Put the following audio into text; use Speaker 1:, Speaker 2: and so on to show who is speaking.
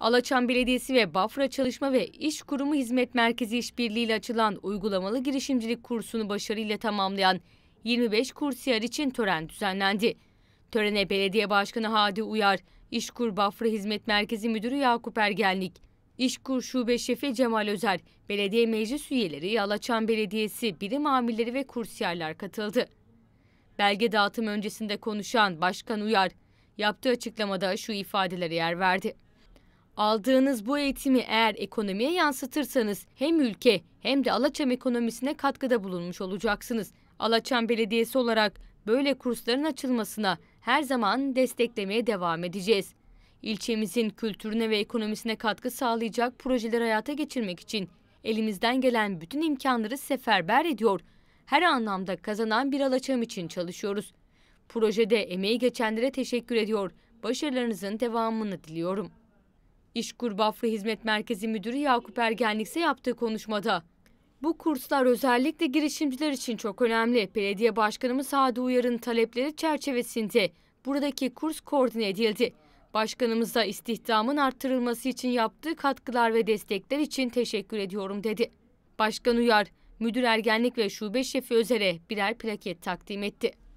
Speaker 1: Alaçam Belediyesi ve Bafra Çalışma ve İş Kurumu Hizmet Merkezi İşbirliği ile açılan uygulamalı girişimcilik kursunu başarıyla tamamlayan 25 kursiyer için tören düzenlendi. Törene Belediye Başkanı Hadi Uyar, İşkur Bafra Hizmet Merkezi Müdürü Yakup Ergenlik, İşkur Şube Şefi Cemal Özer, belediye meclis üyeleri, Alaçam Belediyesi, birim amirleri ve kursiyerler katıldı. Belge dağıtım öncesinde konuşan Başkan Uyar, yaptığı açıklamada şu ifadelere yer verdi. Aldığınız bu eğitimi eğer ekonomiye yansıtırsanız hem ülke hem de Alaçam ekonomisine katkıda bulunmuş olacaksınız. Alaçam Belediyesi olarak böyle kursların açılmasına her zaman desteklemeye devam edeceğiz. İlçemizin kültürüne ve ekonomisine katkı sağlayacak projeleri hayata geçirmek için elimizden gelen bütün imkanları seferber ediyor. Her anlamda kazanan bir Alaçam için çalışıyoruz. Projede emeği geçenlere teşekkür ediyor. Başarılarınızın devamını diliyorum. İşkur Bafra Hizmet Merkezi Müdürü Yakup Ergenlik ise yaptığı konuşmada. Bu kurslar özellikle girişimciler için çok önemli. Belediye Başkanımız Hadi Uyar'ın talepleri çerçevesinde buradaki kurs koordine edildi. Başkanımız da istihdamın arttırılması için yaptığı katkılar ve destekler için teşekkür ediyorum dedi. Başkan Uyar, müdür ergenlik ve şube şefi özere birer plaket takdim etti.